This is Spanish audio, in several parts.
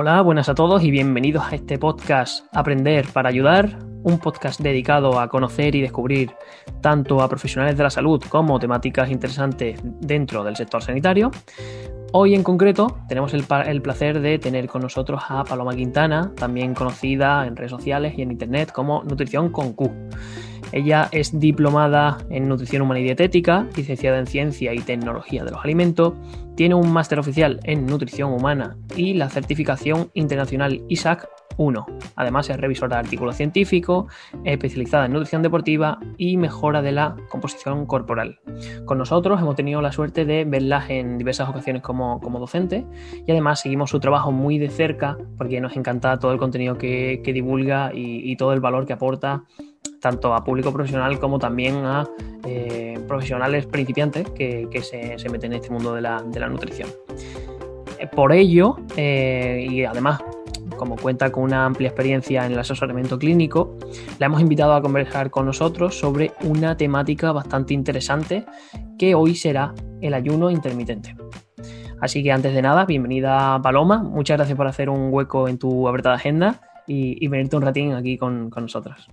Hola, buenas a todos y bienvenidos a este podcast Aprender para Ayudar, un podcast dedicado a conocer y descubrir tanto a profesionales de la salud como temáticas interesantes dentro del sector sanitario. Hoy en concreto tenemos el, placer de tener con nosotros a Paloma Quintana, también conocida en redes sociales y en internet como Nutrición con Q. Ella es diplomada en nutrición humana y dietética, licenciada en ciencia y tecnología de los alimentos, tiene un máster oficial en nutrición humana y la certificación internacional ISAC ...uno... Además es revisora de artículos científicos, especializada en nutrición deportiva y mejora de la composición corporal. Con nosotros hemos tenido la suerte de verlas en diversas ocasiones como, docente y además seguimos su trabajo muy de cerca porque nos encanta todo el contenido que, divulga y, todo el valor que aporta tanto a público profesional como también a eh, profesionales principiantes que, se, meten en este mundo de la, nutrición eh, por ello, eh, y además como cuenta con una amplia experiencia en el asesoramiento clínico, la hemos invitado a conversar con nosotros sobre una temática bastante interesante que hoy será el ayuno intermitente. Así que antes de nada, bienvenida Paloma, muchas gracias por hacer un hueco en tu apretada agenda y, venirte un ratín aquí con, nosotras.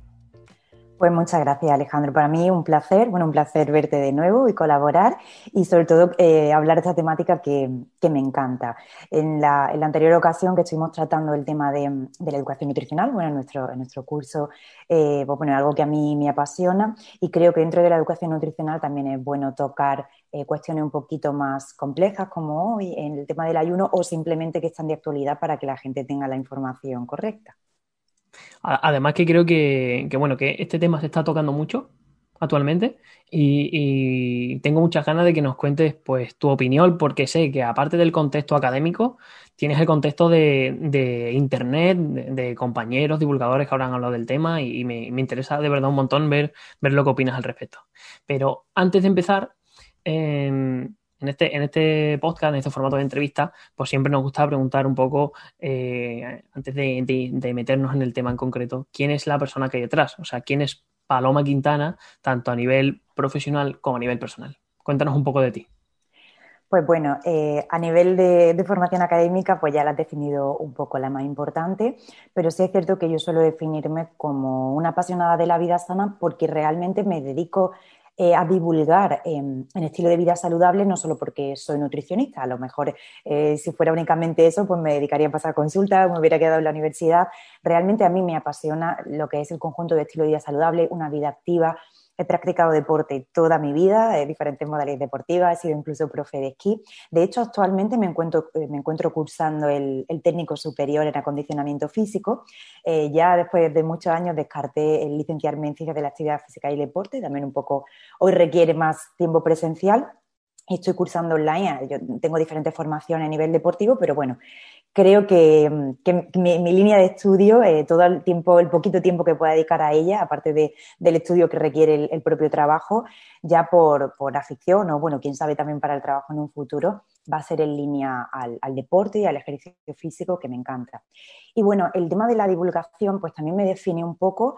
Pues muchas gracias, Alejandro. Para mí un placer, bueno, un placer verte de nuevo y colaborar y sobre todo eh, hablar de esta temática que, me encanta. En la, anterior ocasión que estuvimos tratando el tema de, la educación nutricional, bueno, en nuestro, curso, eh, pues algo que a mí me apasiona y creo que dentro de la educación nutricional también es bueno tocar eh, cuestiones un poquito más complejas como hoy en el tema del ayuno o simplemente que están de actualidad para que la gente tenga la información correcta. Además que creo que, bueno, que este tema se está tocando mucho actualmente y, tengo muchas ganas de que nos cuentes pues tu opinión porque sé que aparte del contexto académico tienes el contexto de, de internet, de, compañeros, divulgadores que habrán hablado del tema y, me, interesa de verdad un montón ver, ver lo que opinas al respecto. Pero antes de empezar, em, en este, en este podcast, en este formato de entrevista, pues siempre nos gusta preguntar un poco, eh, antes de, meternos en el tema en concreto, quién es la persona que hay detrás, o sea, quién es Paloma Quintana, tanto a nivel profesional como a nivel personal. Cuéntanos un poco de ti. Pues bueno, eh, a nivel de, de, formación académica, pues ya la has definido un poco la más importante, pero sí es cierto que yo suelo definirme como una apasionada de la vida sana porque realmente me dedico eh, a divulgar em, en estilo de vida saludable, no solo porque soy nutricionista, a lo mejor eh, si fuera únicamente eso, pues me dedicaría a pasar consultas, me hubiera quedado en la universidad. Realmente a mí me apasiona lo que es el conjunto de estilo de vida saludable, una vida activa, He practicado deporte toda mi vida, en eh, diferentes modalidades deportivas, he sido incluso profe de esquí. De hecho, actualmente me encuentro, eh, me encuentro cursando el, técnico superior en acondicionamiento físico. Eh, ya después de muchos años descarté el licenciarme en ciencias de la actividad física y deporte, también un poco hoy requiere más tiempo presencial, estoy cursando online, yo tengo diferentes formaciones a nivel deportivo, pero bueno, creo que, mi, línea de estudio, eh, todo el tiempo, el poquito tiempo que pueda dedicar a ella, aparte del estudio que requiere el, propio trabajo, ya por, por, afición o, bueno, quién sabe también para el trabajo en un futuro, va a ser en línea al, al, deporte y al ejercicio físico que me encanta. Y bueno, el tema de la divulgación, pues también me define un poco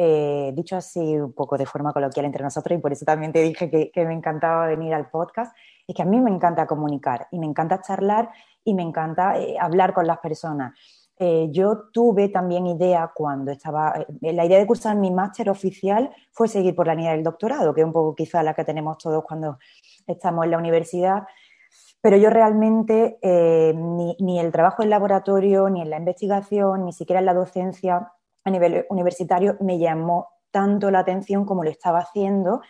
eh, dicho así un poco de forma coloquial entre nosotros, y por eso también te dije que, me encantaba venir al podcast, es que a mí me encanta comunicar y me encanta charlar y me encanta eh, hablar con las personas. Eh, yo tuve también idea cuando estaba, la idea de cursar mi máster oficial fue seguir por la línea del doctorado, que es un poco quizá la que tenemos todos cuando estamos en la universidad, pero yo realmente ni el trabajo en laboratorio, ni en la investigación, ni siquiera en la docencia a nivel universitario me llamó tanto la atención como lo estaba haciendo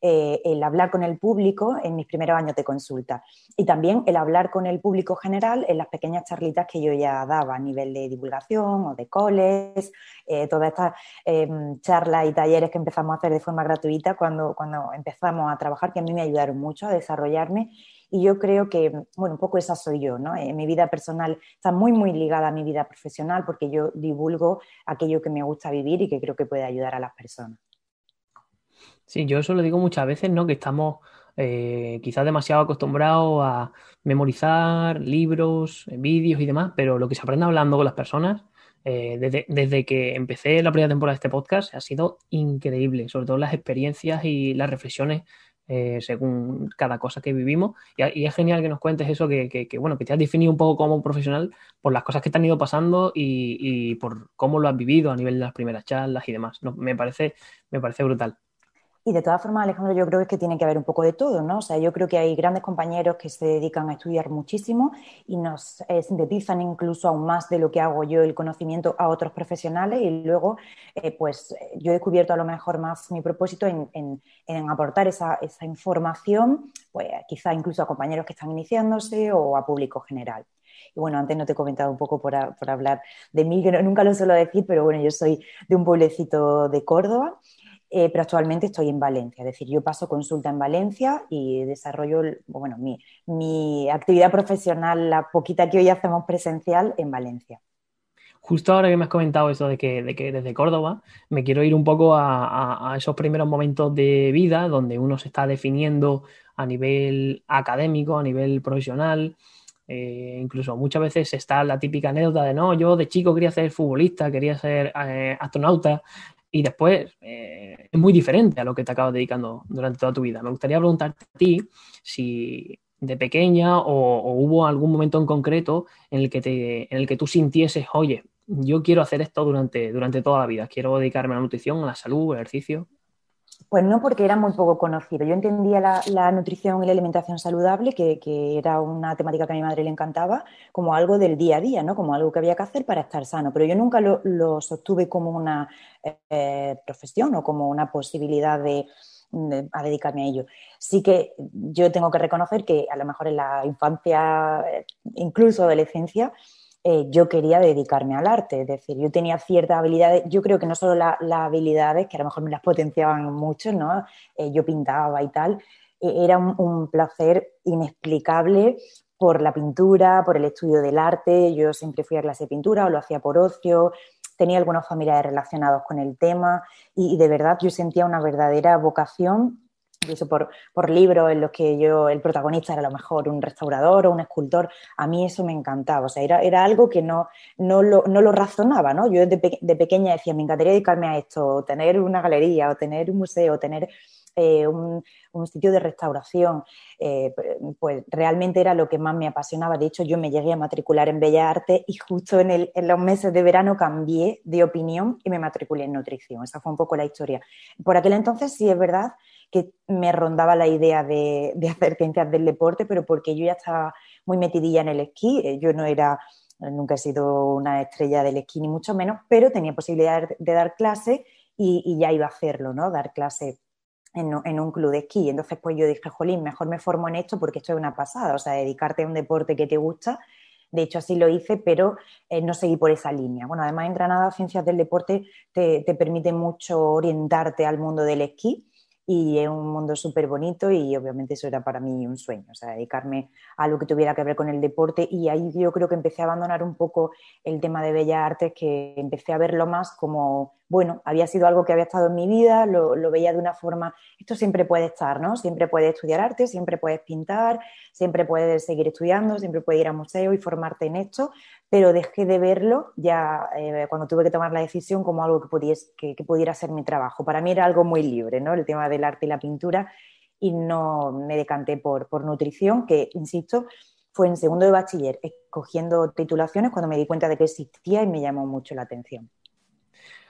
eh, el hablar con el público en mis primeros años de consulta y también el hablar con el público general en las pequeñas charlitas que yo ya daba a nivel de divulgación o de coles, eh, todas estas em, charlas y talleres que empezamos a hacer de forma gratuita cuando, cuando empezamos a trabajar, que a mí me ayudaron mucho a desarrollarme y yo creo que, bueno, un poco esa soy yo, ¿no? En eh, mi vida personal está muy, muy ligada a mi vida profesional porque yo divulgo aquello que me gusta vivir y que creo que puede ayudar a las personas. Sí, yo eso lo digo muchas veces, ¿no? Que estamos eh, quizás demasiado acostumbrados a memorizar libros, eh, vídeos y demás, pero lo que se aprende hablando con las personas, desde, desde, que empecé la primera temporada de este podcast, ha sido increíble, sobre todo las experiencias y las reflexiones eh, según cada cosa que vivimos. Y, es genial que nos cuentes eso, que, bueno, que te has definido un poco como profesional por las cosas que te han ido pasando y, y por cómo lo has vivido a nivel de las primeras charlas y demás. No, me, parece, me parece brutal. Y de todas formas, Alejandro, yo creo que tiene que haber un poco de todo, ¿no? O sea, yo creo que hay grandes compañeros que se dedican a estudiar muchísimo y nos eh, sintetizan incluso aún más de lo que hago yo el conocimiento a otros profesionales y luego, eh, pues yo he descubierto a lo mejor más mi propósito en, en, aportar esa, esa, información, pues quizá incluso a compañeros que están iniciándose o a público general. Y bueno, antes no te he comentado un poco por, por hablar de mí, que nunca lo suelo decir, pero bueno, yo soy de un pueblecito de Córdoba eh, pero actualmente estoy en Valencia, es decir, yo paso consulta en Valencia y desarrollo bueno, mi, actividad profesional, la poquita que hoy hacemos presencial, en Valencia justo ahora que me has comentado eso de que, de que desde Córdoba, me quiero ir un poco a, esos primeros momentos de vida donde uno se está definiendo a nivel académico, a nivel profesional. Eh, incluso muchas veces está la típica anécdota de no, yo de chico quería ser futbolista, quería ser eh, astronauta, y después eh, es muy diferente a lo que te acabas dedicando durante toda tu vida. Me gustaría preguntarte a ti si de pequeña o, hubo algún momento en concreto en el que te, en el que tú sintieses, oye, yo quiero hacer esto durante, durante toda la vida, quiero dedicarme a la nutrición, a la salud, al ejercicio. Pues no, porque era muy poco conocido. Yo entendía la, nutrición y la alimentación saludable, que, era una temática que a mi madre le encantaba, como algo del día a día, ¿no? como algo que había que hacer para estar sano. Pero yo nunca lo, lo sostuve como una eh, profesión o como una posibilidad de, dedicarme a ello. Sí que yo tengo que reconocer que a lo mejor en la infancia, eh, incluso adolescencia, eh, yo quería dedicarme al arte. Es decir, yo tenía ciertas habilidades, yo creo que no solo las habilidades, que a lo mejor me las potenciaban mucho, ¿no? Eh, yo pintaba y tal, e-, era un, placer inexplicable por la pintura, por el estudio del arte, yo siempre fui a clase de pintura o lo hacía por ocio, tenía algunos familiares relacionados con el tema y de verdad yo sentía una verdadera vocación incluso por, por libros en los que yo, el protagonista era a lo mejor un restaurador o un escultor, a mí eso me encantaba, o sea, era, algo que no, no, lo, no lo razonaba, ¿no? Yo de, de, pequeña decía, me encantaría dedicarme a esto, o tener una galería, o tener un museo, o tener eh, un, sitio de restauración, eh, pues realmente era lo que más me apasionaba, de hecho yo me llegué a matricular en Bellas Artes y justo en, en los meses de verano cambié de opinión y me matriculé en nutrición, esa fue un poco la historia. Por aquel entonces sí es verdad que me rondaba la idea de, hacer ciencias del deporte, pero porque yo ya estaba muy metidilla en el esquí, eh, yo no era eh, nunca he sido una estrella del esquí, ni mucho menos, pero tenía posibilidad de dar clase y, ya iba a hacerlo, ¿no? Dar clase en, un club de esquí. Entonces, pues yo dije, jolín, mejor me formo en esto porque esto es una pasada, o sea, dedicarte a un deporte que te gusta. De hecho, así lo hice, pero eh, no seguí por esa línea. Bueno, además en Granada, Ciencias del Deporte te, te permite mucho orientarte al mundo del esquí y es un mundo súper bonito y obviamente eso era para mí un sueño, o sea, dedicarme a lo que tuviera que ver con el deporte y ahí yo creo que empecé a abandonar un poco el tema de bellas artes, que empecé a verlo más como, bueno, había sido algo que había estado en mi vida, lo, veía de una forma, esto siempre puede estar, ¿no? Siempre puedes estudiar arte, siempre puedes pintar, siempre puedes seguir estudiando, siempre puedes ir a museos y formarte en esto, pero dejé de verlo ya eh, cuando tuve que tomar la decisión como algo que, que, que, pudiera ser mi trabajo. Para mí era algo muy libre, ¿no? El tema del arte y la pintura, y no me decanté por, por nutrición, que, insisto, fue en segundo de bachiller, escogiendo titulaciones cuando me di cuenta de que existía y me llamó mucho la atención.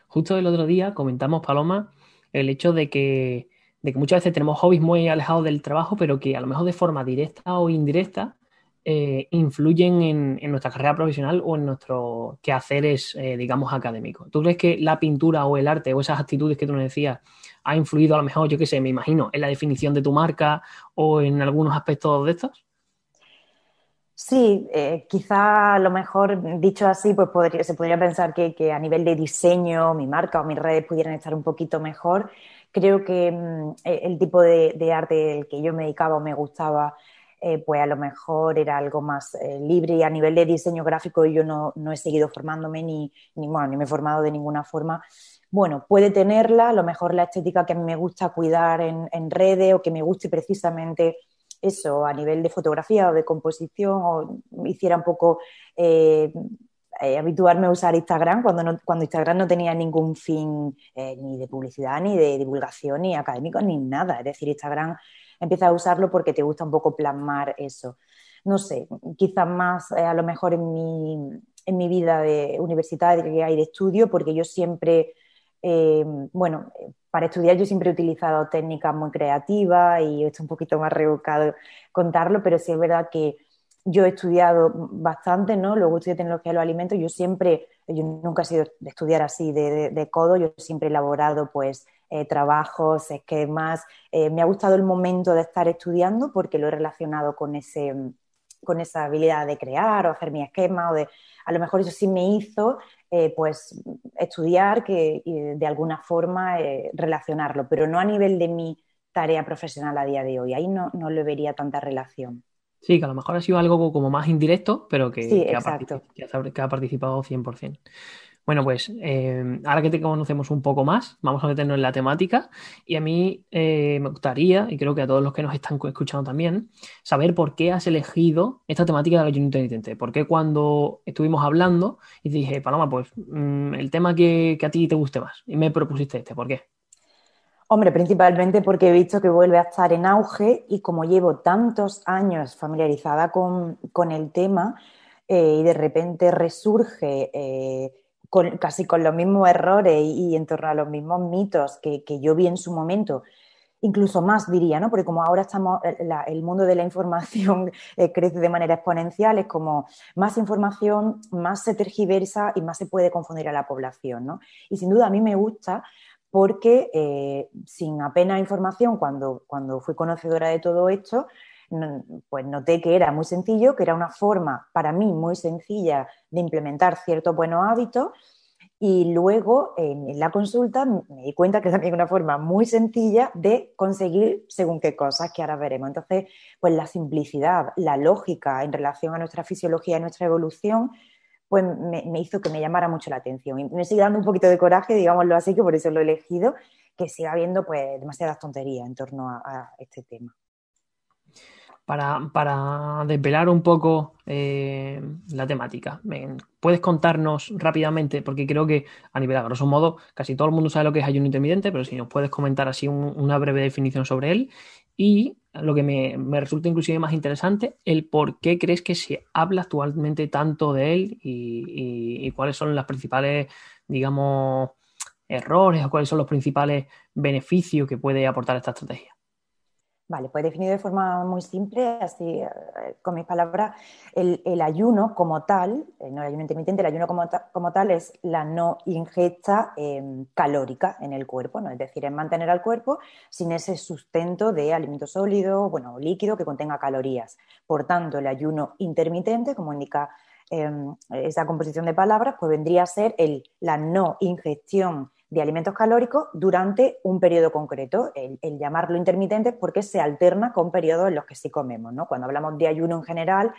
Justo el otro día comentamos, Paloma, el hecho de que, de que muchas veces tenemos hobbies muy alejados del trabajo, pero que a lo mejor de forma directa o indirecta eh, influyen en, nuestra carrera profesional o en nuestros quehaceres, eh, digamos, académicos. ¿Tú crees que la pintura o el arte o esas actitudes que tú nos decías ha influido a lo mejor, yo qué sé, me imagino, en la definición de tu marca o en algunos aspectos de estos? Sí, eh, quizá a lo mejor dicho así, pues se podría pensar que, a nivel de diseño mi marca o mis redes pudieran estar un poquito mejor. Creo que mm, e, el tipo de, arte el que yo me dedicaba o me gustaba eh, pues a lo mejor era algo más eh, libre y a nivel de diseño gráfico yo no, he seguido formándome ni, me he formado de ninguna forma. Bueno, puede tenerla, a lo mejor la estética que a mí me gusta cuidar en, redes o que me guste precisamente eso a nivel de fotografía o de composición o hiciera un poco eh, habituarme a usar Instagram cuando, Instagram no tenía ningún fin ni de publicidad, ni de divulgación, ni académico, ni nada. Es decir, Instagram empiezas a usarlo porque te gusta un poco plasmar eso. No sé, quizás más eh, a lo mejor en mi, vida de universidad y de estudio, porque yo siempre, eh, bueno, para estudiar yo siempre he utilizado técnicas muy creativas y esto es un poquito más revocado contarlo, pero sí es verdad que yo he estudiado bastante, ¿no? Luego estudié tecnología de los alimentos, yo siempre, yo nunca he sido de estudiar así de codo, yo siempre he elaborado pues eh, trabajos, esquemas. Eh, me ha gustado el momento de estar estudiando porque lo he relacionado con, ese, con esa habilidad de crear o hacer mi esquema o de, a lo mejor eso sí me hizo eh, pues estudiar que de alguna forma relacionarlo, pero no a nivel de mi tarea profesional a día de hoy. Ahí no, no le vería tanta relación. Sí, que a lo mejor ha sido algo como más indirecto, pero que, que, ha, participado, que ha, participado 100%. Bueno, pues em, ahora que te conocemos un poco más, vamos a meternos en la temática y a mí eh, me gustaría, y creo que a todos los que nos están escuchando también, saber por qué has elegido esta temática de la ayuno intermitente. ¿Por qué cuando estuvimos hablando y te dije, Paloma, pues mm, el tema que, a ti te guste más y me propusiste este, ¿por qué? Hombre, principalmente porque he visto que vuelve a estar en auge y como llevo tantos años familiarizada con, el tema eh, y de repente resurge eh, casi con los mismos errores y, en torno a los mismos mitos que, yo vi en su momento. Incluso más diría, ¿no? Porque como ahora estamos, eh, el mundo de la información eh, crece de manera exponencial, es como más información, más se tergiversa y más se puede confundir a la población, Y sin duda a mí me gusta porque eh, sin apenas información, cuando fui conocedora de todo esto, pues noté que era muy sencillo, que era una forma para mí muy sencilla de implementar ciertos buenos hábitos y luego en la consulta me di cuenta que es también una forma muy sencilla de conseguir según qué cosas que ahora veremos. Entonces, pues la simplicidad, la lógica en relación a nuestra fisiología y nuestra evolución, pues me, hizo que me llamara mucho la atención. Y me sigue dando un poquito de coraje, digámoslo así, que por eso lo he elegido, que siga habiendo pues demasiadas tonterías en torno a este tema para, para desvelar un poco eh, la temática. ¿Puedes contarnos rápidamente? Porque creo que a nivel a grosso modo casi todo el mundo sabe lo que es ayuno intermitente, pero si nos puedes comentar así una breve definición sobre él y lo que me, resulta inclusive más interesante, el por qué crees que se habla actualmente tanto de él y, cuáles son las principales, digamos, errores o cuáles son los principales beneficios que puede aportar esta estrategia. Vale, pues definido de forma muy simple, así eh, con mis palabras, el, ayuno como tal, eh, no el ayuno intermitente, el ayuno como, tal es la no ingesta em, calórica en el cuerpo, es decir, es mantener al cuerpo sin ese sustento de alimento sólido, bueno, líquido que contenga calorías. Por tanto, el ayuno intermitente, como indica em, esa composición de palabras, pues vendría a ser la no ingestión de alimentos calóricos durante un periodo concreto, el, llamarlo intermitente porque se alterna con periodos en los que sí comemos, ¿no? Cuando hablamos de ayuno en general,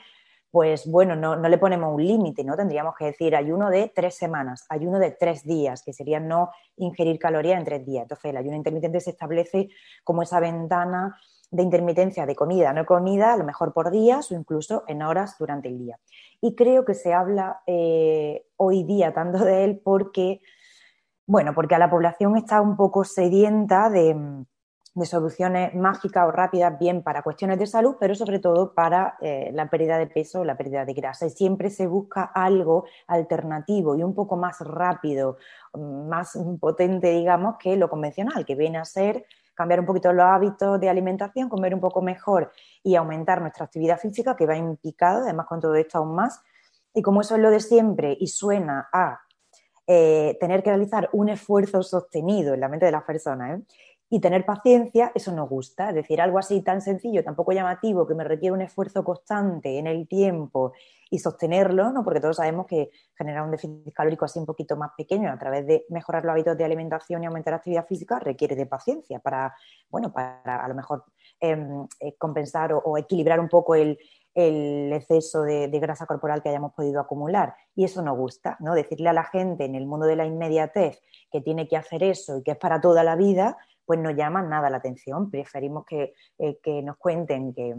pues bueno, no, le ponemos un límite, ¿no? Tendríamos que decir ayuno de tres semanas, ayuno de tres días, que sería no ingerir calorías en tres días. Entonces, el ayuno intermitente se establece como esa ventana de intermitencia de comida, no comida, a lo mejor por días o incluso en horas durante el día. Y creo que se habla eh, hoy día tanto de él porque bueno, porque a la población está un poco sedienta de, soluciones mágicas o rápidas, bien para cuestiones de salud, pero sobre todo para eh, la pérdida de peso o la pérdida de grasa. Y siempre se busca algo alternativo y un poco más rápido, más potente, digamos, que lo convencional, que viene a ser cambiar un poquito los hábitos de alimentación, comer un poco mejor y aumentar nuestra actividad física, que va implicado, además con todo esto aún más. Y como eso es lo de siempre y suena a eh, tener que realizar un esfuerzo sostenido en la mente de la persona ¿eh? Y tener paciencia, eso nos gusta. Es decir, algo así tan sencillo, tan poco llamativo, que me requiere un esfuerzo constante en el tiempo y sostenerlo, porque todos sabemos que generar un déficit calórico así un poquito más pequeño a través de mejorar los hábitos de alimentación y aumentar la actividad física requiere de paciencia para, bueno, para a lo mejor em, eh, compensar o, equilibrar un poco el, el exceso de, grasa corporal que hayamos podido acumular. Y eso no gusta, ¿no? Decirle a la gente en el mundo de la inmediatez que tiene que hacer eso y que es para toda la vida, pues no llama nada la atención. Preferimos que, eh, nos cuenten que,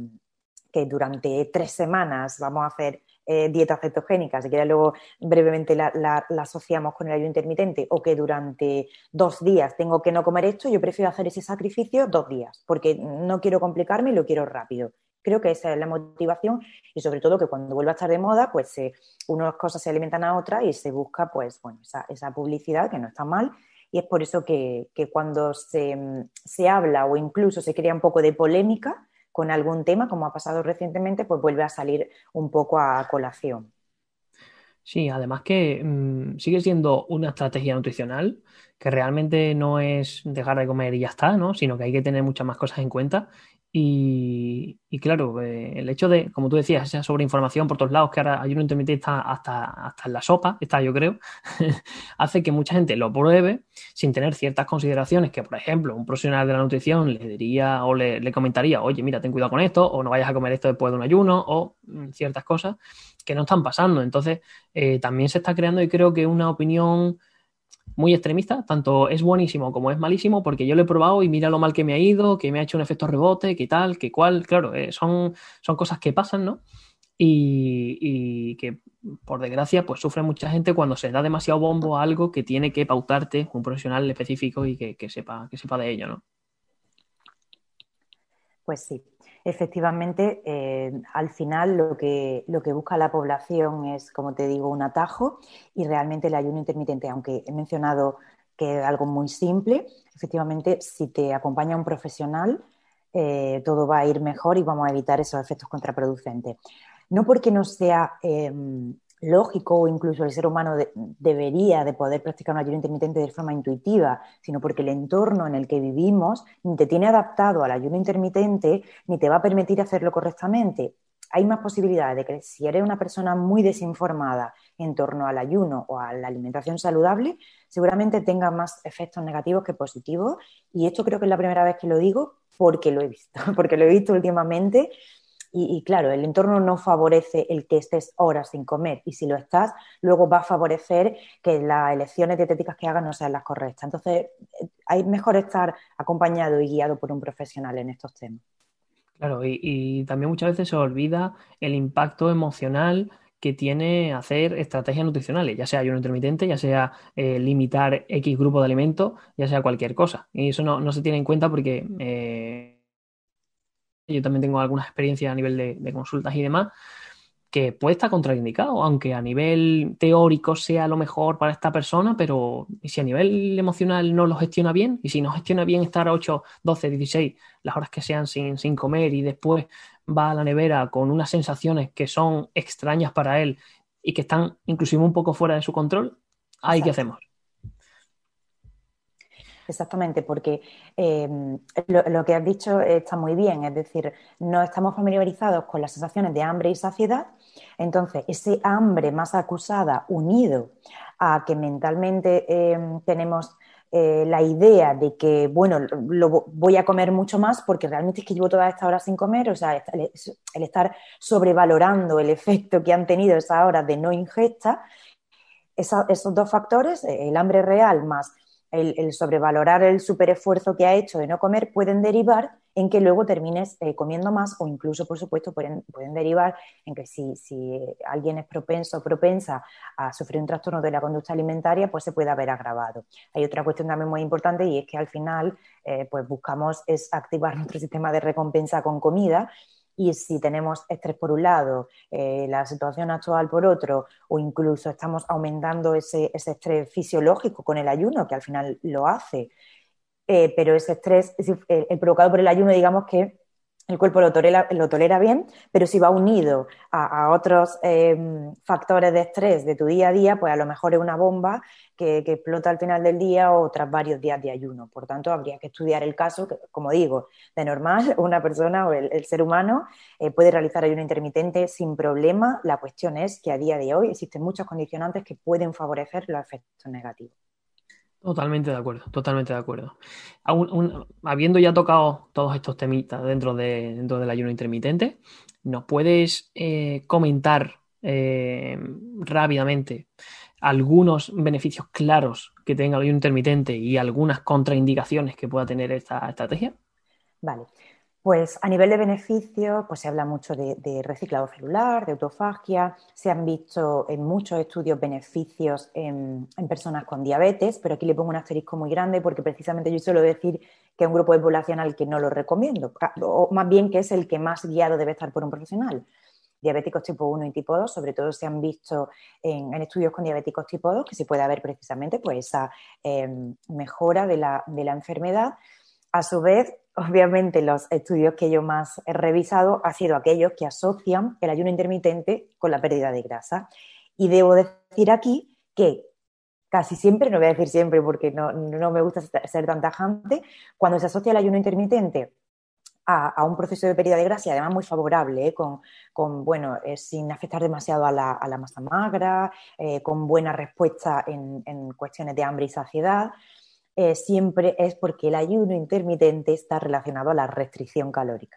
durante tres semanas vamos a hacer eh, dieta cetogénica, que ya luego brevemente la, la, asociamos con el ayuno intermitente, o que durante dos días tengo que no comer esto, yo prefiero hacer ese sacrificio dos días, porque no quiero complicarme y lo quiero rápido. Creo que esa es la motivación y sobre todo que cuando vuelva a estar de moda, pues eh, unas cosas se alimentan a otras y se busca pues bueno, esa, esa publicidad que no está mal y es por eso que, cuando se, mm, se, habla o incluso se crea un poco de polémica con algún tema, como ha pasado recientemente, pues vuelve a salir un poco a colación. Sí, además que mm, sigue siendo una estrategia nutricional que realmente no es dejar de comer y ya está, ¿no? Sino que hay que tener muchas más cosas en cuenta y, claro, eh, el hecho de, como tú decías, esa sobreinformación por todos lados, que ahora ayuno intermitente está hasta, en la sopa, está yo creo, hace que mucha gente lo pruebe sin tener ciertas consideraciones que, por ejemplo, un profesional de la nutrición le diría o le, comentaría, oye, mira, ten cuidado con esto, o no vayas a comer esto después de un ayuno, o mm, ciertas cosas que no están pasando. Entonces, eh, también se está creando, y creo que una opinión muy extremista, tanto es buenísimo como es malísimo, porque yo lo he probado y mira lo mal que me ha ido, que me ha hecho un efecto rebote, que tal, que cual, claro, eh, son, son cosas que pasan, ¿no? Y, que por desgracia pues sufre mucha gente cuando se da demasiado bombo a algo que tiene que pautarte un profesional específico y que, que sepa, que sepa de ello, ¿no? Pues sí, efectivamente, eh, al final lo que, lo que busca la población es, como te digo, un atajo y realmente el ayuno intermitente, aunque he mencionado que es algo muy simple, efectivamente, si te acompaña un profesional, eh, todo va a ir mejor y vamos a evitar esos efectos contraproducentes. No porque no sea em, lógico o incluso el ser humano debería de poder practicar un ayuno intermitente de forma intuitiva, sino porque el entorno en el que vivimos ni te tiene adaptado al ayuno intermitente ni te va a permitir hacerlo correctamente. Hay más posibilidades de que si eres una persona muy desinformada en torno al ayuno o a la alimentación saludable, seguramente tenga más efectos negativos que positivos. Y esto creo que es la primera vez que lo digo porque lo he visto, porque lo he visto últimamente y, claro, el entorno no favorece el que estés horas sin comer y si lo estás, luego va a favorecer que las elecciones dietéticas que hagas no sean las correctas. Entonces, es eh, mejor estar acompañado y guiado por un profesional en estos temas. Claro, y, también muchas veces se olvida el impacto emocional que tiene hacer estrategias nutricionales, ya sea ayuno intermitente, ya sea eh, limitar X grupo de alimentos, ya sea cualquier cosa. Y eso no, se tiene en cuenta porque eh, yo también tengo algunas experiencias a nivel de, consultas y demás, que puede estar contraindicado, aunque a nivel teórico sea lo mejor para esta persona, pero si a nivel emocional no lo gestiona bien, y si no gestiona bien estar 8, 12, 16, las horas que sean sin, comer y después va a la nevera con unas sensaciones que son extrañas para él y que están inclusive un poco fuera de su control, ahí qué hacemos. Exactamente, porque em, lo, que has dicho está muy bien, es decir, no estamos familiarizados con las sensaciones de hambre y saciedad, entonces ese hambre más acusada unido a que mentalmente em, tenemos eh, la idea de que, bueno, lo, voy a comer mucho más porque realmente es que llevo toda esta hora sin comer, o sea, el, estar sobrevalorando el efecto que han tenido esas horas de no ingesta, esos dos factores, el hambre real más el, sobrevalorar el esfuerzo que ha hecho de no comer pueden derivar en que luego termines eh, comiendo más o incluso, por supuesto, pueden, derivar en que si, si, eh, alguien es propenso o propensa a sufrir un trastorno de la conducta alimentaria, pues se puede haber agravado. Hay otra cuestión también muy importante y es que al final eh, pues buscamos es activar nuestro sistema de recompensa con comida y si tenemos estrés por un lado, eh, la situación actual por otro, o incluso estamos aumentando ese, estrés fisiológico con el ayuno, que al final lo hace, eh, pero ese estrés, el provocado por el ayuno, digamos que el cuerpo lo tolera, lo tolera bien, pero si va unido a, otros eh, factores de estrés de tu día a día, pues a lo mejor es una bomba que, explota al final del día o tras varios días de ayuno. Por tanto, habría que estudiar el caso, como digo, de normal, una persona o el, ser humano eh, puede realizar ayuno intermitente sin problema. La cuestión es que a día de hoy existen muchos condicionantes que pueden favorecer los efectos negativos. Totalmente de acuerdo, totalmente de acuerdo. habiendo ya tocado todos estos temitas dentro, de, del ayuno intermitente, ¿nos puedes eh, comentar eh, rápidamente algunos beneficios claros que tenga el ayuno intermitente y algunas contraindicaciones que pueda tener esta estrategia? Vale. Pues a nivel de beneficios pues se habla mucho de, reciclado celular, de autofagia, se han visto en muchos estudios beneficios en, personas con diabetes, pero aquí le pongo un asterisco muy grande porque precisamente yo suelo decir que es un grupo de población al que no lo recomiendo, o más bien que es el que más guiado debe estar por un profesional. Diabéticos tipo 1 y tipo 2, sobre todo se han visto en, estudios con diabéticos tipo 2 que se puede ver precisamente pues, esa em, mejora de la enfermedad. A su vez, Obviamente los estudios que yo más he revisado han sido aquellos que asocian el ayuno intermitente con la pérdida de grasa. Y debo decir aquí que casi siempre, no voy a decir siempre porque no, me gusta ser tan tajante, cuando se asocia el ayuno intermitente a, un proceso de pérdida de grasa, y además muy favorable, ¿eh? con, eh, sin afectar demasiado a la, masa magra, eh, con buena respuesta en cuestiones de hambre y saciedad, eh, siempre es porque el ayuno intermitente está relacionado a la restricción calórica.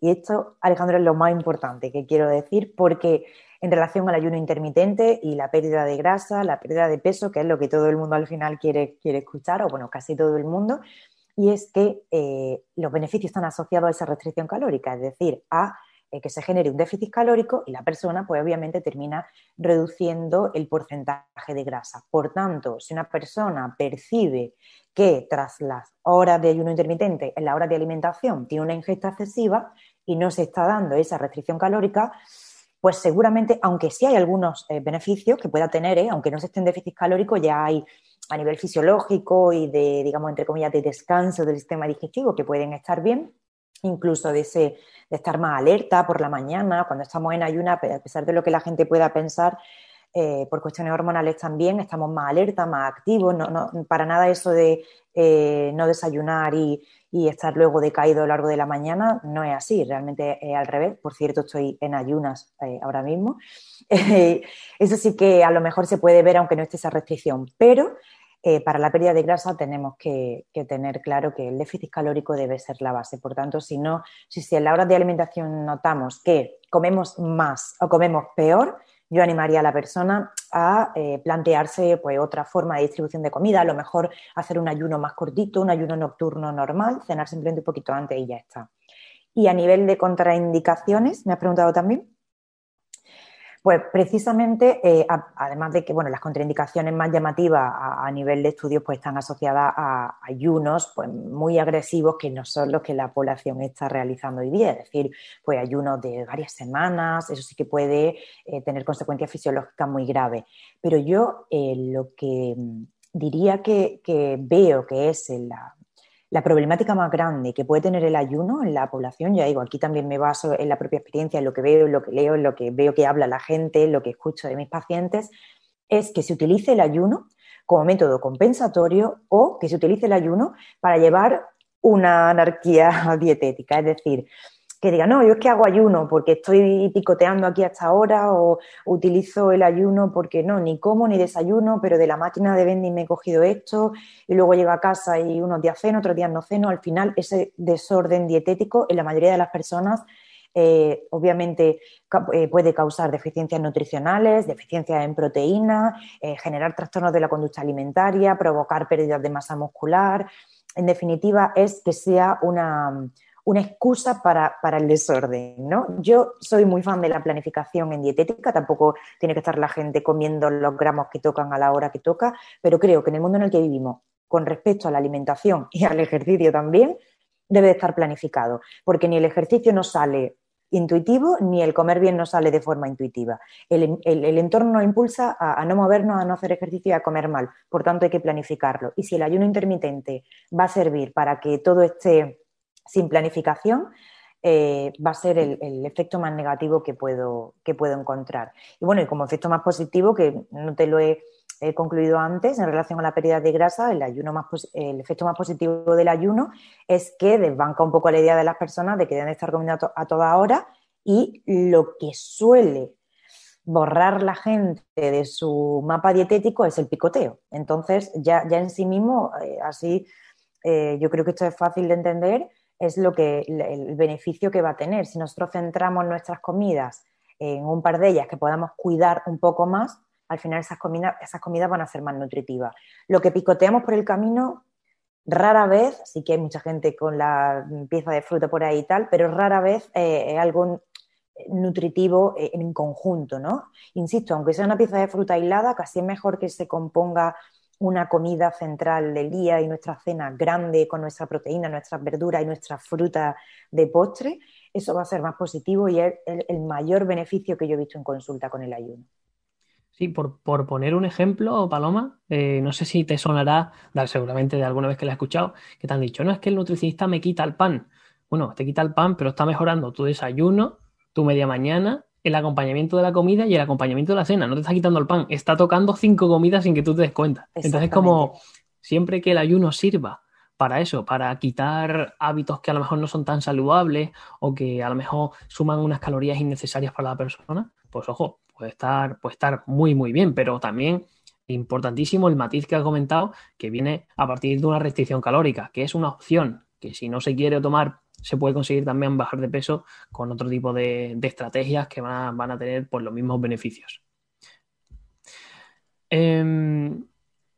Y esto, Alejandro, es lo más importante que quiero decir porque en relación al ayuno intermitente y la pérdida de grasa, la pérdida de peso, que es lo que todo el mundo al final quiere, quiere escuchar, o bueno, casi todo el mundo, y es que eh, los beneficios están asociados a esa restricción calórica, es decir, a eh, que se genere un déficit calórico y la persona, pues obviamente, termina reduciendo el porcentaje de grasa. Por tanto, si una persona percibe que tras las horas de ayuno intermitente, en la hora de alimentación, tiene una ingesta excesiva y no se está dando esa restricción calórica, pues seguramente, aunque sí hay algunos eh, beneficios que pueda tener, eh, aunque no se esté en déficit calórico, ya hay a nivel fisiológico y de, digamos, entre comillas, de descanso del sistema digestivo que pueden estar bien, incluso de, de estar más alerta por la mañana, cuando estamos en ayuna, a pesar de lo que la gente pueda pensar, eh, por cuestiones hormonales también, estamos más alerta, más activos, no, para nada eso de eh, no desayunar y, estar luego decaído a lo largo de la mañana, no es así, realmente es al revés, por cierto estoy en ayunas eh, ahora mismo, eso sí que a lo mejor se puede ver aunque no esté esa restricción, pero eh, para la pérdida de grasa tenemos que, tener claro que el déficit calórico debe ser la base. Por tanto, si no, si, si la hora de alimentación notamos que comemos más o comemos peor, yo animaría a la persona a eh, plantearse pues, otra forma de distribución de comida, a lo mejor hacer un ayuno más cortito, un ayuno nocturno normal, cenar simplemente un poquito antes y ya está. Y a nivel de contraindicaciones, me has preguntado también. Pues precisamente, eh, además de que bueno, las contraindicaciones más llamativas a, nivel de estudios pues, están asociadas a ayunos pues, muy agresivos que no son los que la población está realizando hoy día, es decir, pues, ayunos de varias semanas, eso sí que puede eh, tener consecuencias fisiológicas muy graves. Pero yo eh, lo que diría que, que veo que es la la problemática más grande que puede tener el ayuno en la población, ya digo, aquí también me baso en la propia experiencia, en lo que veo, en lo que leo, en lo que veo que habla la gente, en lo que escucho de mis pacientes, es que se utilice el ayuno como método compensatorio o que se utilice el ayuno para llevar una anarquía dietética. Es decir, que diga, no, yo es que hago ayuno porque estoy picoteando aquí hasta ahora o utilizo el ayuno porque no, ni como ni desayuno, pero de la máquina de vending me he cogido esto y luego llego a casa y unos días ceno, otros días no ceno. Al final, ese desorden dietético en la mayoría de las personas eh, obviamente eh, puede causar deficiencias nutricionales, deficiencias en proteínas, eh, generar trastornos de la conducta alimentaria, provocar pérdidas de masa muscular. En definitiva, es que sea una, una excusa para, el desorden, ¿no? Yo soy muy fan de la planificación en dietética, tampoco tiene que estar la gente comiendo los gramos que tocan a la hora que toca, pero creo que en el mundo en el que vivimos, con respecto a la alimentación y al ejercicio también, debe estar planificado, porque ni el ejercicio no sale intuitivo, ni el comer bien no sale de forma intuitiva. El, entorno nos impulsa a, a, no movernos, a no hacer ejercicio y a comer mal, por tanto hay que planificarlo. Y si el ayuno intermitente va a servir para que todo esté sin planificación, eh, va a ser el, efecto más negativo que puedo, que puedo encontrar. Y bueno, y como efecto más positivo, que no te lo he, concluido antes en relación a la pérdida de grasa, el, ayuno más, el efecto más positivo del ayuno es que desbanca un poco la idea de las personas de que deben estar comiendo a, toda hora y lo que suele borrar la gente de su mapa dietético es el picoteo. Entonces, ya, ya en sí mismo, eh, así eh, yo creo que esto es fácil de entender es lo que, el beneficio que va a tener. Si nosotros centramos nuestras comidas en un par de ellas que podamos cuidar un poco más, al final esas, esas comidas van a ser más nutritivas. Lo que picoteamos por el camino, rara vez, sí que hay mucha gente con la pieza de fruta por ahí y tal, pero rara vez eh, es algo nutritivo eh, en conjunto, ¿no? Insisto, aunque sea una pieza de fruta aislada, casi es mejor que se componga una comida central del día y nuestra cena grande con nuestra proteína, nuestras verduras y nuestras frutas de postre, eso va a ser más positivo y es el, mayor beneficio que yo he visto en consulta con el ayuno. Sí, por, poner un ejemplo, Paloma, eh, no sé si te sonará, seguramente de alguna vez que la he escuchado, que te han dicho, no es que el nutricionista me quita el pan. Bueno, te quita el pan, pero está mejorando tu desayuno, tu media mañana el acompañamiento de la comida y el acompañamiento de la cena. No te está quitando el pan, está tocando cinco comidas sin que tú te des cuenta. Entonces, como siempre que el ayuno sirva para eso, para quitar hábitos que a lo mejor no son tan saludables o que a lo mejor suman unas calorías innecesarias para la persona, pues ojo, puede estar, estar muy, muy bien, pero también importantísimo el matiz que has comentado, que viene a partir de una restricción calórica, que es una opción, que si no se quiere tomar se puede conseguir también bajar de peso con otro tipo de, estrategias que van a, tener pues, los mismos beneficios. Em,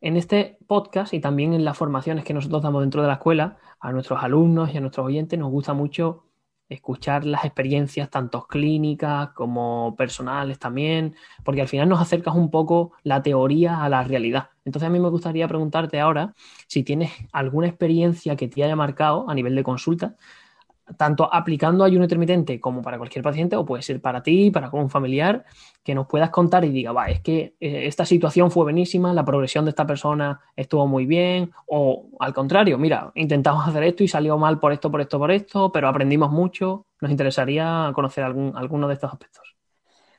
en este podcast y también en las formaciones que nosotros damos dentro de la escuela, a nuestros alumnos y a nuestros oyentes nos gusta mucho escuchar las experiencias, tanto clínicas como personales también, porque al final nos acercas un poco la teoría a la realidad. Entonces a mí me gustaría preguntarte ahora si tienes alguna experiencia que te haya marcado a nivel de consulta, tanto aplicando ayuno intermitente como para cualquier paciente, o puede ser para ti, para un familiar, que nos puedas contar y diga, va, es que eh, esta situación fue buenísima, la progresión de esta persona estuvo muy bien, o al contrario, mira, intentamos hacer esto y salió mal por esto, por esto, por esto, pero aprendimos mucho, nos interesaría conocer algunos alguno de estos aspectos.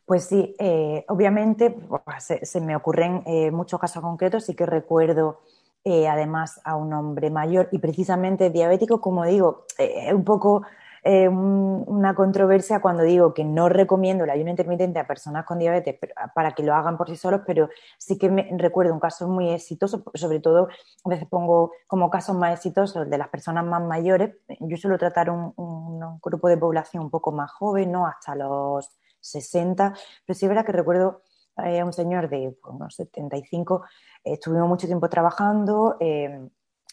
Pues sí, eh, obviamente pues, se, me ocurren eh, muchos casos concretos, y que recuerdo eh, además a un hombre mayor y precisamente diabético, como digo, es eh, un poco eh, una controversia cuando digo que no recomiendo el ayuno intermitente a personas con diabetes para que lo hagan por sí solos, pero sí que me recuerdo un caso muy exitoso, sobre todo a veces pongo como casos más exitosos de las personas más mayores. Yo suelo tratar un, grupo de población un poco más joven, ¿no? hasta los 60, pero sí es verdad que recuerdo eh, un señor de unos pues, 75, estuvimos mucho tiempo trabajando, eh,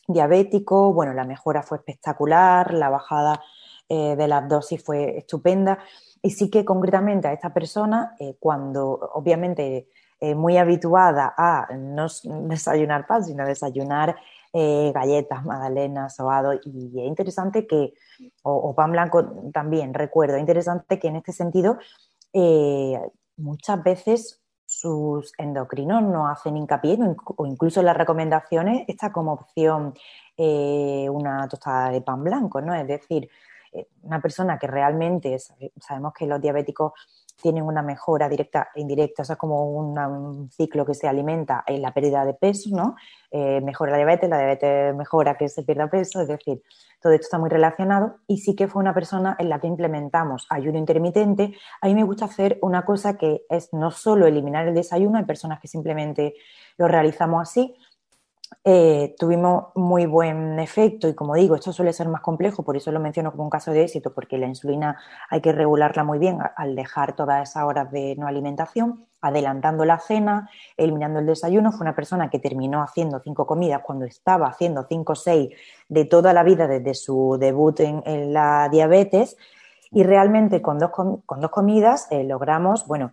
diabético, bueno, la mejora fue espectacular, la bajada eh, de las dosis fue estupenda. Y sí que concretamente a esta persona, cuando obviamente muy habituada a no desayunar pan, sino desayunar galletas, magdalenas, sobado, y es interesante que, o, pan blanco también, recuerdo, es interesante que en este sentido muchas veces sus endocrinos no hacen hincapié o incluso las recomendaciones está como opción eh, una tostada de pan blanco, ¿no? Es decir, eh, una persona que realmente sabemos que los diabéticos tienen una mejora directa e indirecta, o sea, como un ciclo que se alimenta en la pérdida de peso, ¿no? Eh, mejora la diabetes, la diabetes mejora que se pierda peso, es decir, todo esto está muy relacionado y sí que fue una persona en la que implementamos ayuno intermitente. A mí me gusta hacer una cosa que es no solo eliminar el desayuno, hay personas que simplemente lo realizamos así, eh, tuvimos muy buen efecto y como digo, esto suele ser más complejo, por eso lo menciono como un caso de éxito, porque la insulina hay que regularla muy bien al dejar todas esas horas de no alimentación, adelantando la cena, eliminando el desayuno. Fue una persona que terminó haciendo cinco comidas cuando estaba haciendo cinco o seis de toda la vida desde su debut en, la diabetes y realmente con dos, comidas eh, logramos, bueno,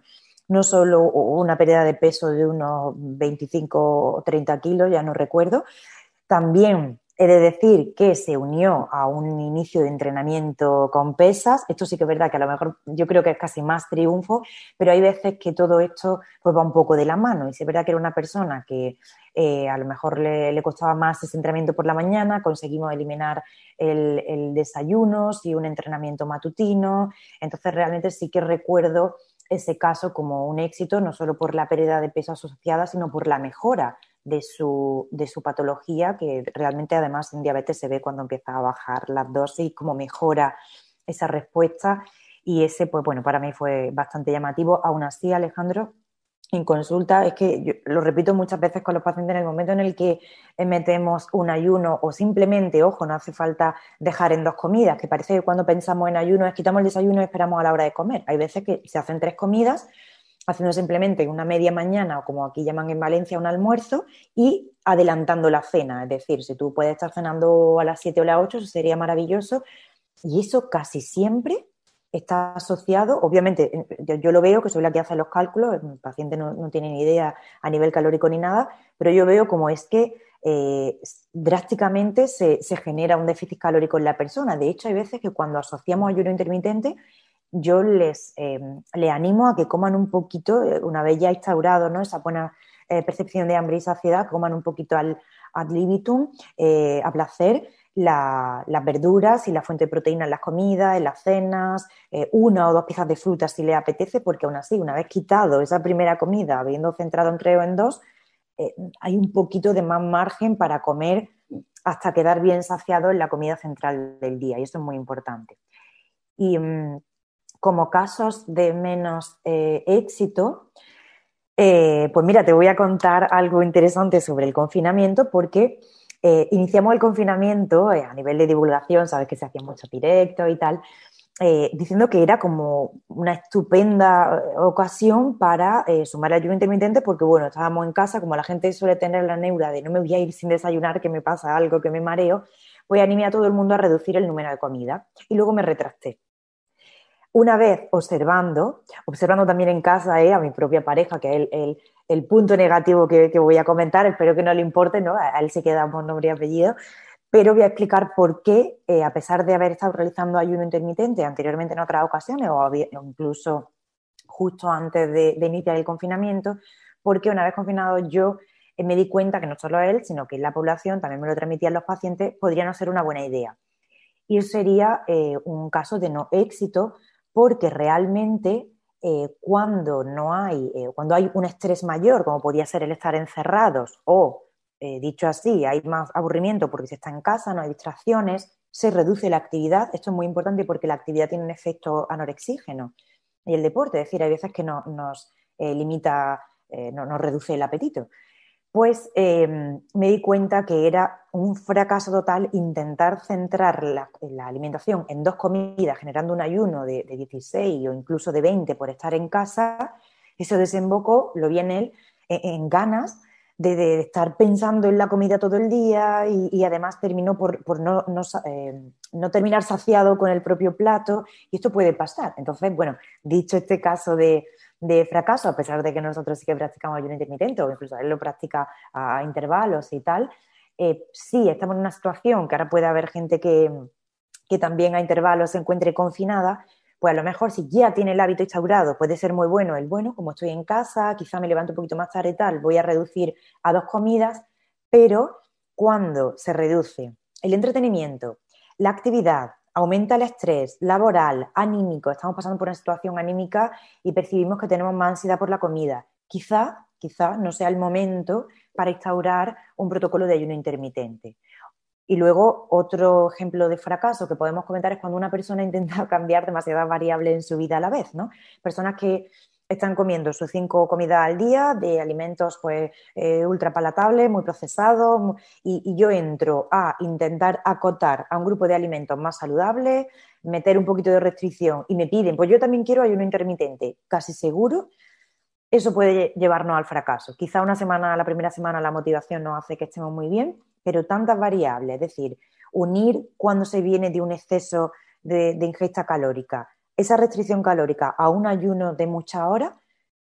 no solo una pérdida de peso de unos 25 o 30 kilos, ya no recuerdo, también He de decir que se unió a un inicio de entrenamiento con pesas. Esto sí que es verdad que a lo mejor yo creo que es casi más triunfo, pero hay veces que todo esto pues, va un poco de la mano. Y si es verdad que era una persona que eh, a lo mejor le, costaba más ese entrenamiento por la mañana, conseguimos eliminar el, el desayuno, sí, un entrenamiento matutino. Entonces realmente sí que recuerdo ese caso como un éxito, no solo por la pérdida de peso asociada, sino por la mejora de su, de su patología, que realmente además en diabetes se ve cuando empieza a bajar las dosis, cómo mejora esa respuesta. Y ese, pues bueno, para mí fue bastante llamativo. Aún así, Alejandro, en consulta, es que lo repito muchas veces con los pacientes, en el momento en el que eh, metemos un ayuno o simplemente, ojo, no hace falta dejar en dos comidas, que parece que cuando pensamos en ayuno es quitamos el desayuno y esperamos a la hora de comer. Hay veces que se hacen tres comidas haciendo simplemente una media mañana o como aquí llaman en Valencia un almuerzo y adelantando la cena. Es decir, si tú puedes estar cenando a las 7 o las 8, eso sería maravilloso. Y eso casi siempre está asociado, obviamente, yo, lo veo, que soy la que hace los cálculos, el paciente no, tiene ni idea a nivel calórico ni nada, pero yo veo como es que eh, drásticamente se, genera un déficit calórico en la persona. De hecho, hay veces que cuando asociamos ayuno intermitente, yo les, em, animo a que coman un poquito, eh, una vez ya instaurado esa buena eh, percepción de hambre y saciedad, coman un poquito al ad libitum, a placer, las verduras y la fuente de proteína en las comidas, en las cenas, eh, una o dos piezas de fruta si le apetece, porque aún así, una vez quitado esa primera comida, habiendo centrado en en dos, eh, hay un poquito de más margen para comer hasta quedar bien saciado en la comida central del día, y eso es muy importante. Y mm, como casos de menos eh, éxito, pues mira, te voy a contar algo interesante sobre el confinamiento porque eh, iniciamos el confinamiento eh, a nivel de divulgación, sabes que se hacía mucho directo y tal, eh, diciendo que era como una estupenda ocasión para sumar el ayuno intermitente porque, bueno, estábamos en casa, como la gente suele tener la neura de no me voy a ir sin desayunar, que me pasa algo, que me mareo, voy pues a animar a todo el mundo a reducir el número de comida y luego me retracté una vez observando, observando también en casa eh, a mi propia pareja, que es el, punto negativo que, voy a comentar, espero que no le importe, ¿no? A él se queda por nombre y apellido, pero voy a explicar por qué, eh, a pesar de haber estado realizando ayuno intermitente anteriormente en otras ocasiones o incluso justo antes de, iniciar el confinamiento, porque una vez confinado yo eh, me di cuenta que no solo él, sino que la población, también me lo transmitían los pacientes, podría no ser una buena idea. Y sería un caso de no éxito porque realmente eh, cuando no hay, eh, cuando hay un estrés mayor, como podía ser el estar encerrados, o eh, dicho así, hay más aburrimiento porque se está en casa, no hay distracciones, se reduce la actividad. Esto es muy importante porque la actividad tiene un efecto anorexígeno. Y el deporte, es decir, hay veces que no, nos limita, no, nos reduce el apetito pues em, me di cuenta que era un fracaso total intentar centrar la, la alimentación en dos comidas, generando un ayuno de, 16 o incluso de 20 por estar en casa. Eso desembocó, lo vi en él, e, en, ganas de, estar pensando en la comida todo el día y, además terminó por, no, em, no, terminar saciado con el propio plato y esto puede pasar. Entonces, bueno, dicho este caso de, de fracaso, a pesar de que nosotros sí que practicamos ayuno intermitente o incluso él lo practica a intervalos y tal, eh, si estamos en una situación que ahora puede haber gente que, que también a intervalos se encuentre confinada, pues a lo mejor si ya tiene el hábito instaurado, puede ser muy bueno el bueno, como estoy en casa, quizá me levanto un poquito más tarde y tal, voy a reducir a dos comidas, pero cuando se reduce el entretenimiento, la actividad, aumenta el estrés laboral, anímico, estamos pasando por una situación anímica y percibimos que tenemos más ansiedad por la comida. Quizá, quizá no sea el momento para instaurar un protocolo de ayuno intermitente. Y luego otro ejemplo de fracaso que podemos comentar es cuando una persona intenta cambiar demasiadas variables en su vida a la vez, ¿no? Personas que están comiendo sus cinco comidas al día de alimentos pues eh, ultra muy procesados, y, yo entro a intentar acotar a un grupo de alimentos más saludables, meter un poquito de restricción y me piden, pues yo también quiero ayuno intermitente, casi seguro, eso puede llevarnos al fracaso. Quizá una semana, la primera semana la motivación no hace que estemos muy bien, pero tantas variables, es decir, unir cuando se viene de un exceso de ingesta calórica, esa restricción calórica a un ayuno de muchas horas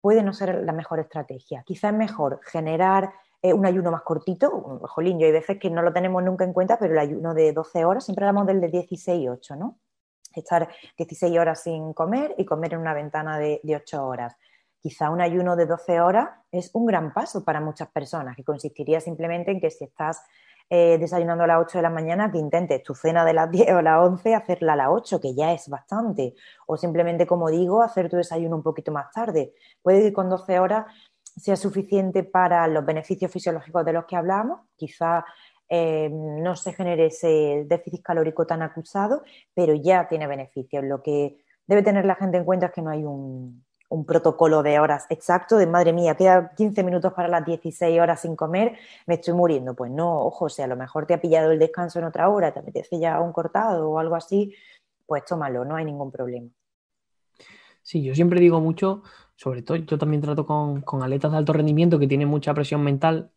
puede no ser la mejor estrategia. Quizás es mejor generar eh, un ayuno más cortito. Jolín, yo hay veces que no lo tenemos nunca en cuenta, pero el ayuno de 12 horas, siempre hablamos del de 16-8, ¿no? Estar 16 horas sin comer y comer en una ventana de, 8 horas. Quizá un ayuno de 12 horas es un gran paso para muchas personas, que consistiría simplemente en que si estás eh, desayunando a las 8 de la mañana, que intentes tu cena de las 10 o las 11 hacerla a las 8, que ya es bastante. O simplemente, como digo, hacer tu desayuno un poquito más tarde. Puede que con 12 horas sea suficiente para los beneficios fisiológicos de los que hablamos. Quizá eh, no se genere ese déficit calórico tan acusado, pero ya tiene beneficios. Lo que debe tener la gente en cuenta es que no hay un, un protocolo de horas exacto, de madre mía, queda 15 minutos para las 16 horas sin comer, me estoy muriendo. Pues no, ojo, o sea, a lo mejor te ha pillado el descanso en otra hora, te apetece ya un cortado o algo así, pues tómalo, no hay ningún problema. Sí, yo siempre digo mucho, sobre todo yo también trato con, con atletas de alto rendimiento que tienen mucha presión mental,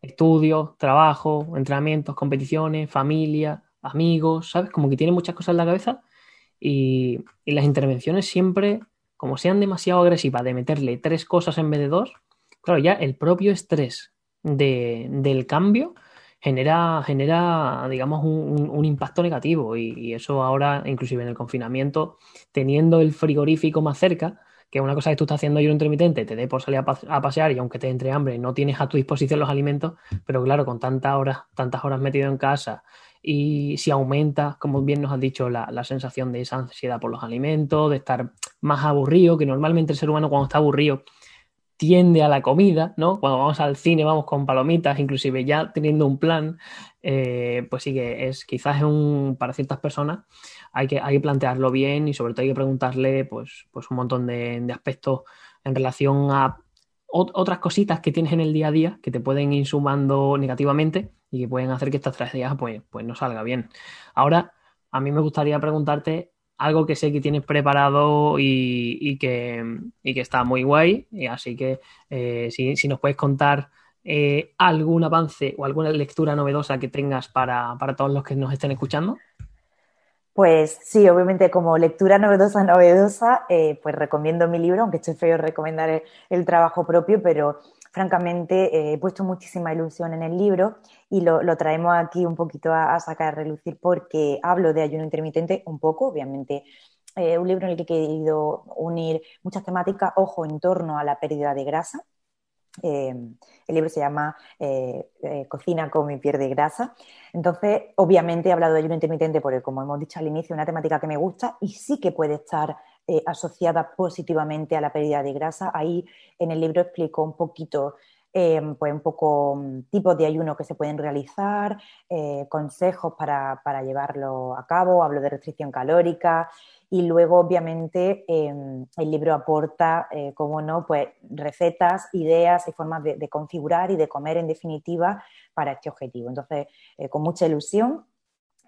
estudios, trabajo, entrenamientos, competiciones, familia, amigos, ¿sabes? Como que tienen muchas cosas en la cabeza y, y las intervenciones siempre como sean demasiado agresivas de meterle tres cosas en vez de dos, claro, ya el propio estrés del cambio genera, genera digamos, un, impacto negativo. Y, eso ahora, inclusive en el confinamiento, teniendo el frigorífico más cerca, que una cosa que tú estás haciendo ayuno intermitente, te dé por salir a, pasear y aunque te entre hambre, no tienes a tu disposición los alimentos, pero claro, con tantas horas, tantas horas metido en casa, y si aumenta, como bien nos has dicho, la, sensación de esa ansiedad por los alimentos, de estar más aburrido, que normalmente el ser humano cuando está aburrido tiende a la comida, ¿no? Cuando vamos al cine vamos con palomitas, inclusive ya teniendo un plan, eh, pues sí que es quizás un, para ciertas personas hay que, plantearlo bien y sobre todo hay que preguntarle pues, pues un montón de, aspectos en relación a otras cositas que tienes en el día a día que te pueden ir sumando negativamente y que pueden hacer que esta estrategia pues, pues no salga bien. Ahora, a mí me gustaría preguntarte algo que sé que tienes preparado y, que, está muy guay, así que eh, si, nos puedes contar eh, algún avance o alguna lectura novedosa que tengas para, todos los que nos estén escuchando. Pues sí, obviamente como lectura novedosa, novedosa, eh, pues recomiendo mi libro, aunque estoy feo recomendar el, trabajo propio, pero francamente, eh, he puesto muchísima ilusión en el libro y lo, lo traemos aquí un poquito a, sacar a relucir porque hablo de ayuno intermitente un poco, obviamente. Eh, un libro en el que he querido unir muchas temáticas, ojo, en torno a la pérdida de grasa, eh, el libro se llama eh, Cocina, con mi pierde grasa. Entonces, obviamente he hablado de ayuno intermitente porque, como hemos dicho al inicio, es una temática que me gusta y sí que puede estar eh, asociada positivamente a la pérdida de grasa. Ahí en el libro explico un poquito em, pues un poco mm, tipos de ayuno que se pueden realizar, eh, consejos para, llevarlo a cabo, hablo de restricción calórica y luego obviamente em, el libro aporta, eh, como no, pues recetas, ideas y formas de, configurar y de comer en definitiva para este objetivo. Entonces, con mucha ilusión,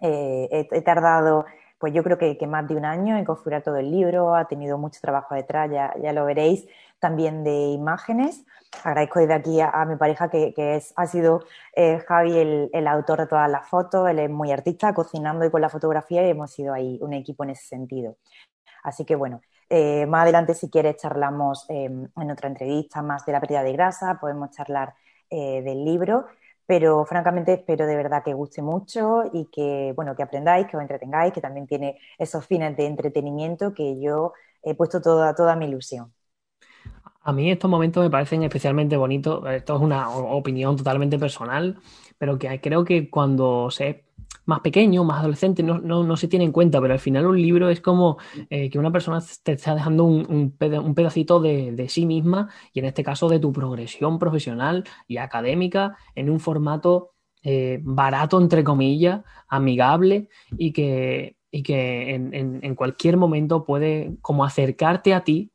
he, tardado pues yo creo que, más de un año en configurar todo el libro, ha tenido mucho trabajo detrás, ya, ya lo veréis, también de imágenes. Agradezco desde aquí a, mi pareja que, ha sido eh, Javi el, autor de todas las fotos, él es muy artista, cocinando y con la fotografía y hemos sido ahí un equipo en ese sentido. Así que bueno, eh, más adelante si quieres charlamos eh, en otra entrevista más de la pérdida de grasa, podemos charlar del libro pero francamente espero de verdad que guste mucho y que, bueno, que aprendáis, que os entretengáis, que también tiene esos fines de entretenimiento que yo he puesto toda, toda mi ilusión. A mí estos momentos me parecen especialmente bonitos, esto es una opinión totalmente personal, pero que creo que cuando se más pequeño, más adolescente, no, se tiene en cuenta, pero al final un libro es como eh, que una persona te está dejando un, pedacito de, sí misma y en este caso de tu progresión profesional y académica en un formato eh, barato, entre comillas, amigable y que, que en, en, cualquier momento puede como acercarte a ti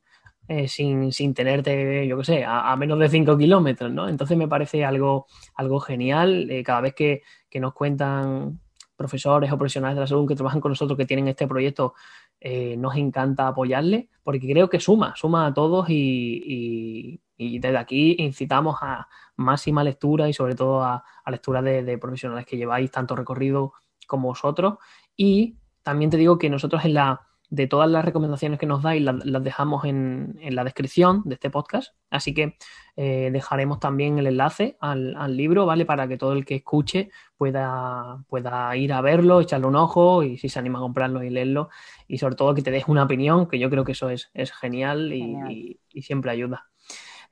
eh, sin, tenerte, yo qué sé, a, menos de 5 kilómetros, ¿no? Entonces me parece algo, algo genial. cada vez que, nos cuentan profesores o profesionales de la salud que trabajan con nosotros, que tienen este proyecto, eh, nos encanta apoyarle, porque creo que suma, suma a todos y, desde aquí incitamos a máxima lectura y sobre todo a, lectura de, profesionales que lleváis tanto recorrido como vosotros. Y también te digo que nosotros en la, de todas las recomendaciones que nos dais las, las dejamos en, en, la descripción de este podcast. Así que eh, dejaremos también el enlace al, libro, ¿vale? Para que todo el que escuche pueda, pueda ir a verlo, echarle un ojo y si se anima a comprarlo y leerlo. Y sobre todo que te deje una opinión, que yo creo que eso es, genial, y, siempre ayuda.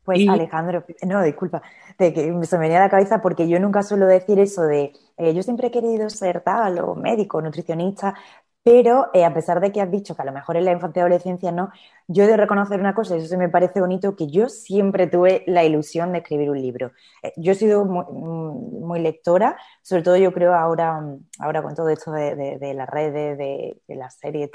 Pues Alejandro, no, disculpa, que se me venía la cabeza porque yo nunca suelo decir eso de eh, yo siempre he querido ser tal o médico, nutricionista, pero eh, a pesar de que has dicho que a lo mejor en la infancia y adolescencia no, yo he de reconocer una cosa, y eso se me parece bonito, que yo siempre tuve la ilusión de escribir un libro. Eh, yo he sido muy, lectora, sobre todo yo creo ahora, ahora con todo esto de, las redes, de, las series,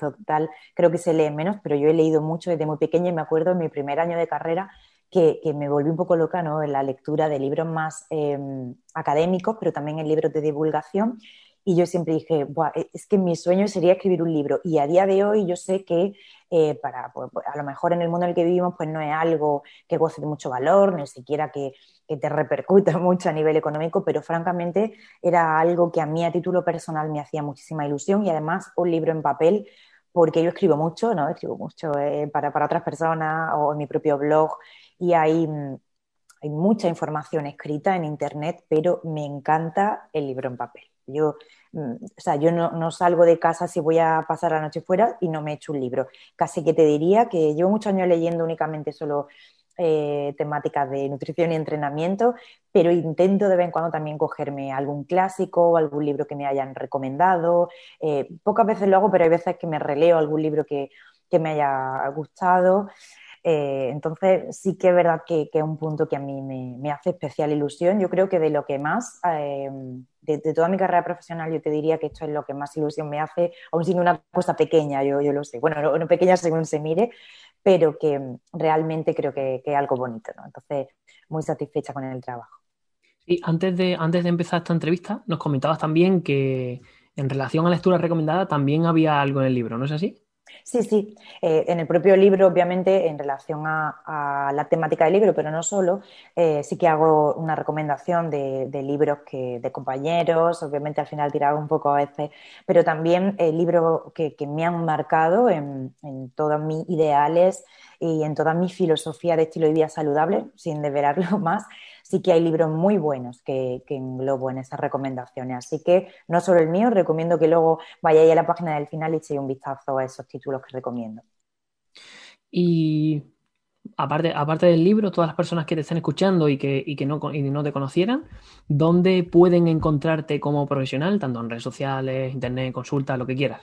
creo que se lee menos, pero yo he leído mucho desde muy pequeña y me acuerdo en mi primer año de carrera que, me volví un poco loca ¿no? en la lectura de libros más em, académicos, pero también en libros de divulgación. Y yo siempre dije, e-, es que mi sueño sería escribir un libro. Y a día de hoy yo sé que eh, para, pues, pues, a lo mejor en el mundo en el que vivimos, pues no es algo que goce de mucho valor, ni siquiera que, te repercuta mucho a nivel económico, pero francamente era algo que a mí a título personal me hacía muchísima ilusión y además un libro en papel porque yo escribo mucho, ¿no? Escribo mucho eh, para, otras personas o en mi propio blog y mm, hay mucha información escrita en internet, pero me encanta el libro en papel. Yo, mm, sea, yo no, salgo de casa si voy a pasar la noche fuera y no me echo un libro. Casi que te diría que llevo muchos años leyendo únicamente solo eh, temáticas de nutrición y entrenamiento, pero intento de vez en cuando también cogerme algún clásico o algún libro que me hayan recomendado. Eh, pocas veces lo hago, pero hay veces que me releo algún libro que me haya gustado. Eh, entonces sí que es verdad que, es un punto que a mí me, hace especial ilusión. Yo creo que de lo que más, eh, de, toda mi carrera profesional, yo te diría que esto es lo que más ilusión me hace, aún siendo una cosa pequeña, yo, lo sé, bueno, no, pequeña según se mire, pero que realmente creo que, es algo bonito. Entonces, muy satisfecha con el trabajo. Y antes de, antes de empezar esta entrevista, nos comentabas también que en relación a la lectura recomendada también había algo en el libro, ¿no es así? Sí, sí. Eh, en el propio libro, obviamente, en relación a, la temática del libro, pero no solo, eh, sí que hago una recomendación de, libros que, de compañeros, obviamente al final tirado un poco a veces, pero también el libros que, me han marcado en, en todos mis ideales y en toda mi filosofía de estilo de vida saludable, sin deberarlo más sí que hay libros muy buenos que, englobo en esas recomendaciones. Así que no solo el mío, recomiendo que luego vayáis a la página del final y echéis un vistazo a esos títulos que recomiendo. Y aparte, aparte del libro, todas las personas que te están escuchando y que, no, te conocieran, ¿dónde pueden encontrarte como profesional, tanto en redes sociales, internet, consulta, lo que quieras?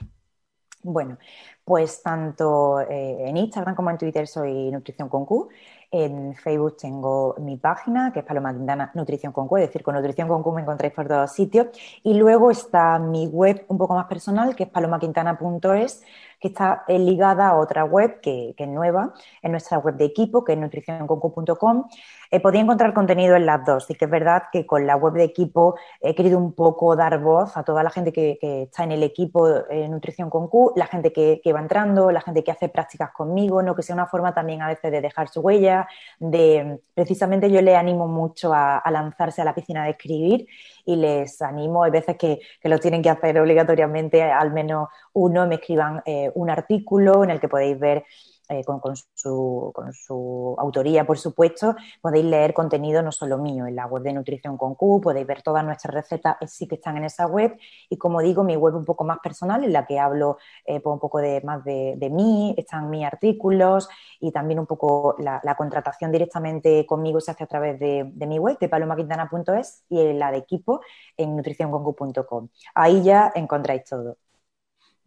Bueno, pues tanto eh, en Instagram como en Twitter soy Nutrición con Q en Facebook tengo mi página, que es Paloma Quintana Nutrición con Q, es decir, con Nutrición con Q me encontráis por todos sitios. Y luego está mi web un poco más personal, que es palomaquintana.es, que está eh, ligada a otra web que, es nueva, en nuestra web de equipo, que es nutricionconcu.com. Eh, podía encontrar contenido en las dos. Sí que es verdad que con la web de equipo he querido un poco dar voz a toda la gente que, está en el equipo eh, Nutrición la gente que, va entrando, la gente que hace prácticas conmigo, ¿no? que sea una forma también a veces de dejar su huella, de precisamente yo le animo mucho a, lanzarse a la piscina de escribir y les animo, hay veces que, lo tienen que hacer obligatoriamente, al menos uno me escriban eh, un artículo en el que podéis ver eh, con, su, autoría, por supuesto, podéis leer contenido no solo mío en la web de Nutrición con Q, podéis ver todas nuestras recetas, eh, sí que están en esa web. Y como digo, mi web un poco más personal, en la que hablo eh, pues, un poco de, más de, mí, están mis artículos y también un poco la, contratación directamente conmigo se hace a través de, mi web, de palomaquintana.es y la de equipo en nutricionconq.com. Ahí ya encontráis todo.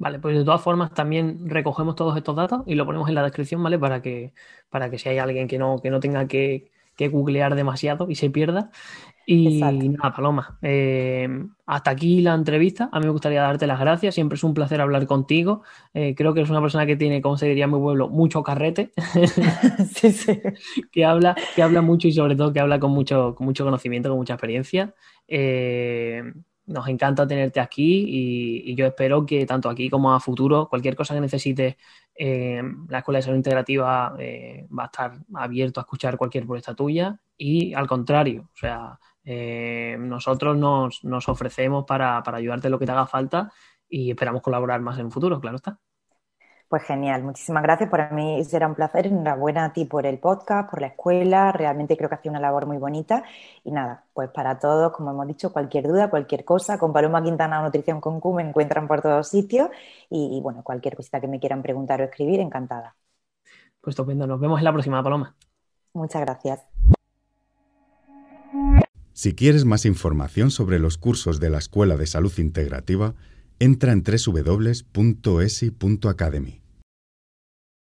Vale, pues de todas formas también recogemos todos estos datos y lo ponemos en la descripción, ¿vale? Para que, para que si hay alguien que no, que no tenga que, que googlear demasiado y se pierda. Y nada, Paloma, eh, hasta aquí la entrevista. A mí me gustaría darte las gracias. Siempre es un placer hablar contigo. Eh, creo que es una persona que tiene, como se diría en mi pueblo, mucho carrete. Que habla, que habla mucho y sobre todo que habla con mucho, mucho conocimiento, con mucha experiencia. Eh, nos encanta tenerte aquí y, yo espero que tanto aquí como a futuro, cualquier cosa que necesites, eh, la Escuela de Salud Integrativa eh, va a estar abierto a escuchar cualquier propuesta tuya y al contrario, o sea, eh, nosotros nos, ofrecemos para, para ayudarte en lo que te haga falta y esperamos colaborar más en el futuro, claro está. Pues genial, muchísimas gracias. Para mí será un placer. Enhorabuena a ti por el podcast, por la escuela. Realmente creo que hace una labor muy bonita. Y nada, pues para todos, como hemos dicho, cualquier duda, cualquier cosa, con Paloma Quintana Nutrición con me encuentran por todos sitios. Y, bueno, cualquier cosita que me quieran preguntar o escribir, encantada. Pues estupendo, nos vemos en la próxima, Paloma. Muchas gracias. Si quieres más información sobre los cursos de la Escuela de Salud Integrativa, entra en www.esi.academy.